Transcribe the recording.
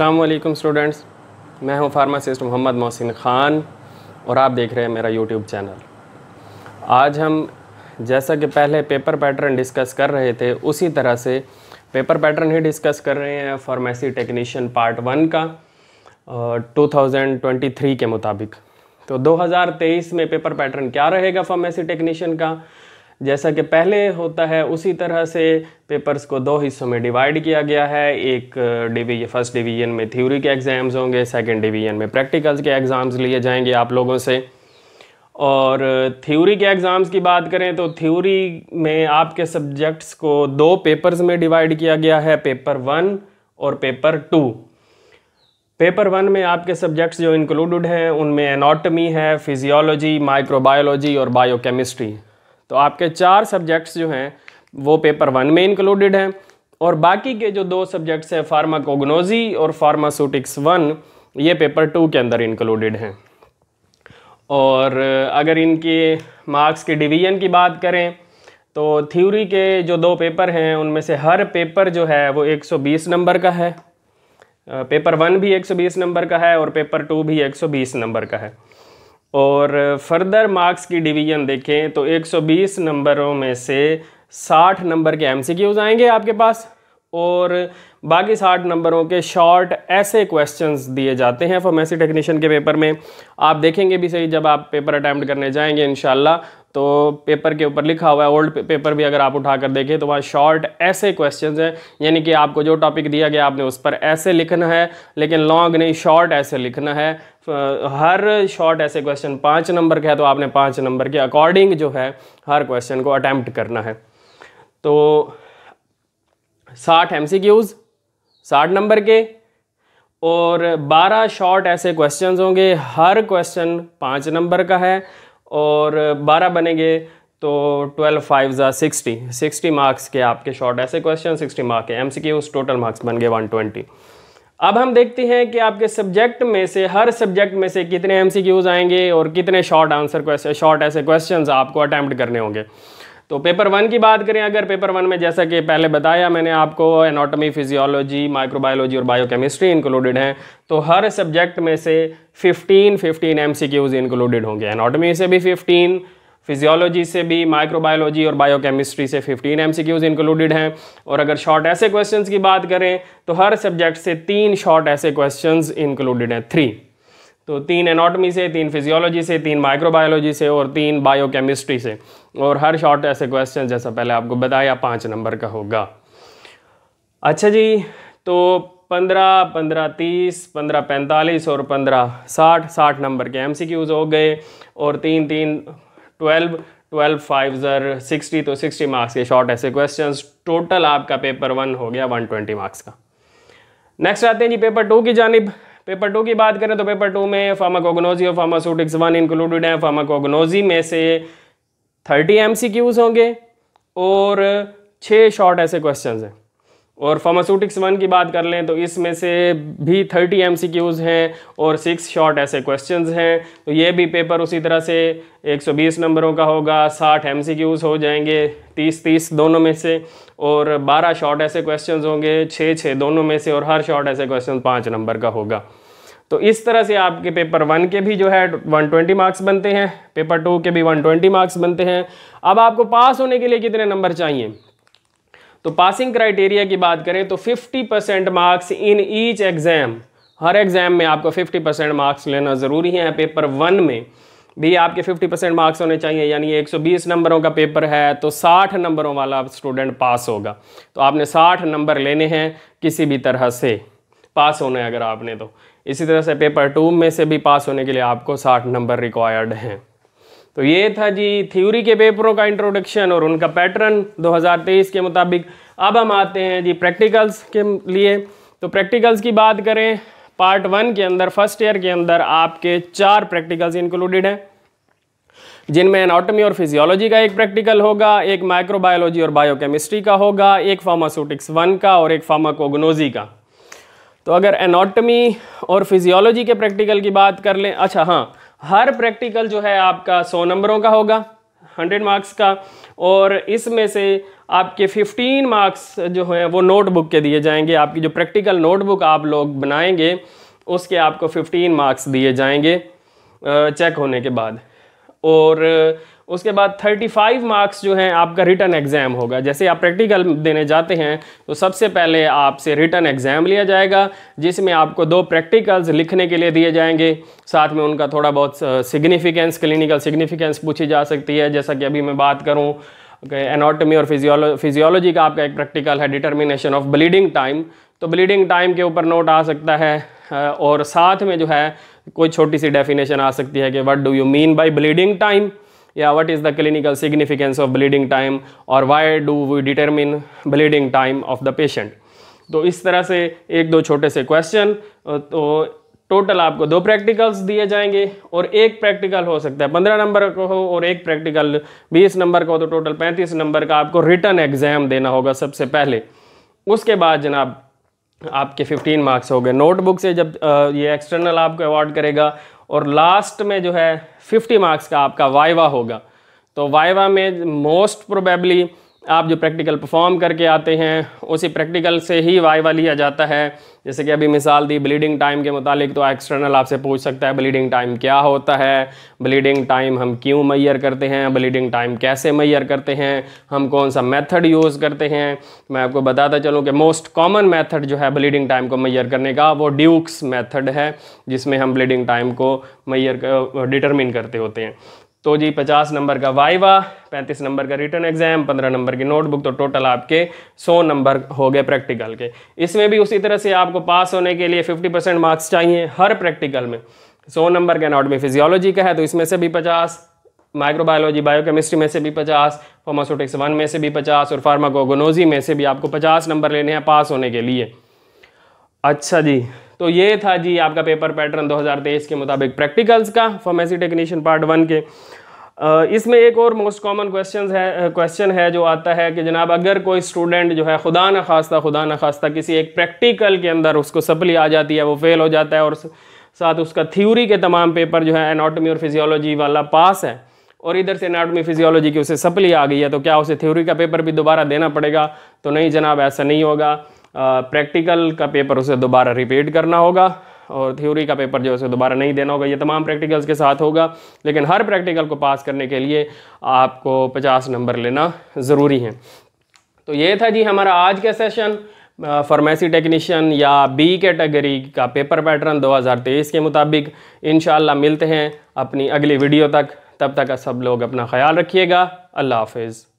वालेकुम स्टूडेंट्स मैं हूं फार्मासिस्ट मोहम्मद मोहसिन ख़ान और आप देख रहे हैं मेरा यूट्यूब चैनल आज हम जैसा कि पहले पेपर पैटर्न डिस्कस कर रहे थे उसी तरह से पेपर पैटर्न ही डिस्कस कर रहे हैं फार्मेसी टेक्नीशियन पार्ट वन का टू थाउजेंड ट्वेंटी थ्री के मुताबिक तो 2023 में पेपर पैटर्न क्या रहेगा फार्मेसी टेक्नीशियन का जैसा कि पहले होता है उसी तरह से पेपर्स को दो हिस्सों में डिवाइड किया गया है एक डिवीजन फर्स्ट डिवीजन में थ्योरी के एग्ज़ाम्स होंगे सेकंड डिवीजन में प्रैक्टिकल्स के एग्ज़ाम्स लिए जाएंगे आप लोगों से और थ्योरी के एग्ज़ाम्स की बात करें तो थ्योरी में आपके सब्जेक्ट्स को दो पेपर्स में डिवाइड किया गया है पेपर वन और पेपर टू पेपर वन में आपके सब्जेक्ट्स जो इंक्लूडेड हैं उनमें एनाटॉमी है फिजियोलॉजी माइक्रोबायोलॉजी और बायोकेमिस्ट्री तो आपके चार सब्जेक्ट्स जो हैं वो पेपर वन में इंक्लूडेड हैं और बाकी के जो दो सब्जेक्ट्स हैं फार्माकोगनोजी और फार्मास्यूटिक्स वन ये पेपर टू के अंदर इंक्लूडेड हैं और अगर इनके मार्क्स के डिवीजन की बात करें तो थ्योरी के जो दो पेपर हैं उनमें से हर पेपर जो है वो 120 नंबर का है पेपर वन भी 120 नंबर का है और पेपर टू भी 120 नंबर का है और फर्दर मार्क्स की डिवीजन देखें तो 120 नंबरों में से 60 नंबर के एमसीक्यूज आएंगे आपके पास और बाकी साठ नंबरों के शॉर्ट ऐसे क्वेश्चंस दिए जाते हैं फार्मेसी टेक्नीशियन के पेपर में आप देखेंगे भी सही जब आप पेपर अटैम्प्ट करने जाएंगे इन तो पेपर के ऊपर लिखा हुआ है ओल्ड पेपर भी अगर आप उठा कर देखें तो वहाँ शॉर्ट ऐसे क्वेश्चंस हैं यानी कि आपको जो टॉपिक दिया गया आपने उस पर ऐसे लिखना है लेकिन लॉन्ग नहीं शॉर्ट ऐसे लिखना है हर शॉर्ट ऐसे क्वेश्चन पाँच नंबर का है तो आपने पाँच नंबर के अकॉर्डिंग जो है हर क्वेश्चन को अटैम्प्ट करना है तो साठ एम सी क्यूज़ साठ नंबर के और बारह शॉर्ट ऐसे क्वेश्चंस होंगे हर क्वेश्चन पाँच नंबर का है और बारह बनेंगे तो twelve five are sixty sixty marks के आपके short essay question sixty mark के M C Qs total marks बन गए वन ट्वेंटी अब हम देखते हैं कि आपके सब्जेक्ट में से हर सब्जेक्ट में से कितने एम सी क्यूज़ आएंगे और कितने short answer question short essay question आपको अटैम्प्ट करने होंगे तो पेपर वन की बात करें अगर पेपर वन में जैसा कि पहले बताया मैंने आपको एनाटॉमी फिजियोलॉजी माइक्रोबायोलॉजी और बायोकेमिस्ट्री इंक्लूडेड हैं तो हर सब्जेक्ट में से 15 15 एमसीक्यूज इंक्लूडेड होंगे एनाटॉमी से भी 15 फिजियोलॉजी से भी माइक्रोबायोलॉजी और बायोकेमिस्ट्री से 15 एमसीक्यूज इंक्लूडेड हैं और अगर शॉर्ट ऐसे क्वेश्चन की बात करें तो हर सब्जेक्ट से तीन शॉर्ट ऐसे क्वेश्चन इंक्लूडेड हैं थ्री तो तीन एनाटॉमी से तीन फिजियोलॉजी से तीन माइक्रोबायोलॉजी से और तीन बायोकेमिस्ट्री से और हर शॉर्ट ऐसे क्वेश्चन जैसा पहले आपको बताया पाँच नंबर का होगा अच्छा जी तो पंद्रह पंद्रह तीस पंद्रह पैंतालीस और पंद्रह साठ साठ नंबर के एम सी क्यूज़ हो गए और तीन तीन twelve twelve five are sixty तो सिक्सटी मार्क्स के शॉर्ट ऐसे क्वेश्चन टोटल आपका पेपर वन हो गया वन ट्वेंटी मार्क्स का नेक्स्ट आते हैं जी पेपर टू की जानब पेपर टू की बात करें तो पेपर टू में फार्माकोगनोजी और फार्मास्यूटिक्स वन इंक्लूडेड है फार्माकोगनोजी में से थर्टी एम होंगे और छः शॉर्ट ऐसे क्वेश्चन हैं और फार्मास्यूटिक्स वन की बात कर लें तो इसमें से भी थर्टी एम हैं और सिक्स शॉर्ट ऐसे क्वेश्चंस हैं तो ये भी पेपर उसी तरह से 120 नंबरों का होगा 60 एम हो जाएंगे 30 30 दोनों में से और 12 शॉर्ट ऐसे क्वेश्चंस होंगे 6 6 दोनों में से और हर शॉर्ट ऐसे क्वेश्चन पाँच नंबर का होगा तो इस तरह से आपके पेपर वन के भी जो है 120 मार्क्स बनते हैं पेपर टू के भी 120 मार्क्स बनते हैं अब आपको पास होने के लिए कितने नंबर चाहिए तो पासिंग क्राइटेरिया की बात करें तो 50 percent marks in each exam हर एग्ज़ाम में आपको 50 परसेंट मार्क्स लेना ज़रूरी है पेपर वन में भी आपके 50 परसेंट मार्क्स होने चाहिए यानी 120 नंबरों का पेपर है तो 60 नंबरों वाला स्टूडेंट पास होगा तो आपने 60 नंबर लेने हैं किसी भी तरह से पास होने अगर आपने तो इसी तरह से पेपर टू में से भी पास होने के लिए आपको साठ नंबर रिक्वायर्ड हैं तो ये था जी थ्योरी के पेपरों का इंट्रोडक्शन और उनका पैटर्न 2023 के मुताबिक अब हम आते हैं जी प्रैक्टिकल्स के लिए तो प्रैक्टिकल्स की बात करें पार्ट वन के अंदर फर्स्ट ईयर के अंदर आपके चार प्रैक्टिकल्स इंक्लूडेड हैं जिनमें एनाटॉमी और फिजियोलॉजी का एक प्रैक्टिकल होगा एक माइक्रोबायोलॉजी और बायोकेमिस्ट्री का होगा एक फार्मास्यूटिक्स वन का और एक फार्माकोगनोजी का तो अगर एनाटॉमी और फिजियोलॉजी के प्रैक्टिकल की बात कर लें अच्छा हाँ हर प्रैक्टिकल जो है आपका सौ नंबरों का होगा हंड्रेड मार्क्स का और इसमें से आपके 15 मार्क्स जो है वो नोटबुक के दिए जाएंगे आपकी जो प्रैक्टिकल नोटबुक आप लोग बनाएंगे उसके आपको 15 मार्क्स दिए जाएंगे चेक होने के बाद और उसके बाद 35 मार्क्स जो हैं आपका रिटर्न एग्ज़ाम होगा जैसे आप प्रैक्टिकल देने जाते हैं तो सबसे पहले आपसे रिटर्न एग्ज़ाम लिया जाएगा जिसमें आपको दो प्रैक्टिकल्स लिखने के लिए दिए जाएंगे साथ में उनका थोड़ा बहुत सिग्निफिकेंस क्लिनिकल सिग्निफिकेंस पूछी जा सकती है जैसा कि अभी मैं बात करूँ एनाटमी और फिजियोलॉजी फिजियोलॉजी का आपका एक प्रैक्टिकल है डिटर्मिनेशन ऑफ ब्लीडिंग टाइम तो ब्लीडिंग टाइम के ऊपर नोट आ सकता है और साथ में जो है कोई छोटी सी डेफिनेशन आ सकती है कि what do you mean by bleeding time yeah what is the clinical significance of bleeding time और why do we determine bleeding time of the patient तो इस तरह से एक दो छोटे से क्वेश्चन तो टोटल आपको दो प्रैक्टिकल्स दिए जाएंगे और एक प्रैक्टिकल हो सकता है पंद्रह नंबर का हो और एक प्रैक्टिकल बीस नंबर का हो तो टोटल पैंतीस नंबर का आपको रिटर्न एग्जाम देना होगा सबसे पहले उसके बाद जनाब आपके 15 मार्क्स हो गए नोटबुक से जब ये एक्सटर्नल आपको अवार्ड करेगा और लास्ट में जो है 50 मार्क्स का आपका वाइवा होगा तो वाइवा में मोस्ट प्रोबेबली आप जो प्रैक्टिकल परफॉर्म करके आते हैं उसी प्रैक्टिकल से ही वाइवा लिया जाता है जैसे कि अभी मिसाल दी ब्लीडिंग टाइम के मुतालिक तो एक्सटर्नल आपसे पूछ सकता है ब्लीडिंग टाइम क्या होता है ब्लीडिंग टाइम हम क्यों मैयर करते हैं ब्लीडिंग टाइम कैसे मैयर करते हैं हम कौन सा मेथड यूज़ करते हैं मैं आपको बताता चलूँ कि मोस्ट कॉमन मेथड जो है ब्लीडिंग टाइम को मैयर करने का वो ड्यूक्स मैथड है जिसमें हम ब्लीडिंग टाइम को मैयर डिटरमिन करते होते हैं तो जी पचास नंबर का वाइवा पैंतीस नंबर का रिटर्न एग्जाम पंद्रह नंबर की नोटबुक तो टोटल आपके सौ नंबर हो गए प्रैक्टिकल के इसमें भी उसी तरह से आपको पास होने के लिए फिफ्टी परसेंट मार्क्स चाहिए हर प्रैक्टिकल में सौ नंबर का अनाटमी फिजियोलॉजी का है तो इसमें से भी पचास माइक्रोबायोलॉजी बायोकेमिस्ट्री में से भी पचास फार्मास्यूटिक्स वन में से भी पचास और फार्माकोगोनोजी में से भी आपको पचास नंबर लेने हैं पास होने के लिए अच्छा जी तो ये था जी आपका पेपर पैटर्न 2023 के मुताबिक प्रैक्टिकल्स का फार्मेसी टेक्नीशियन पार्ट वन के इसमें एक और मोस्ट कॉमन क्वेश्चन है क्वेश्चन है जो आता है कि जनाब अगर कोई स्टूडेंट जो है खुदा न खास्ता खुदा न खास्ता किसी एक प्रैक्टिकल के अंदर उसको सप्ली आ जाती है वो फेल हो जाता है और साथ उसका थ्योरी के तमाम पेपर जो है एनाटॉमी और फिजियोलॉजी वाला पास है और इधर से एनाटॉमी फिजियोलॉजी की उसे सप्ली आ गई है तो क्या उसे थ्योरी का पेपर भी दोबारा देना पड़ेगा तो नहीं जनाब ऐसा नहीं होगा प्रैक्टिकल का पेपर उसे दोबारा रिपीट करना होगा और थ्योरी का पेपर जो है उसे दोबारा नहीं देना होगा ये तमाम प्रैक्टिकल्स के साथ होगा लेकिन हर प्रैक्टिकल को पास करने के लिए आपको 50 नंबर लेना ज़रूरी है तो ये था जी हमारा आज का सेशन फार्मेसी टेक्नीशियन या बी कैटेगरी का पेपर पैटर्न 2023 के मुताबिक इन मिलते हैं अपनी अगली वीडियो तक तब तक सब लोग अपना ख्याल रखिएगा अल्लाह हाफिज़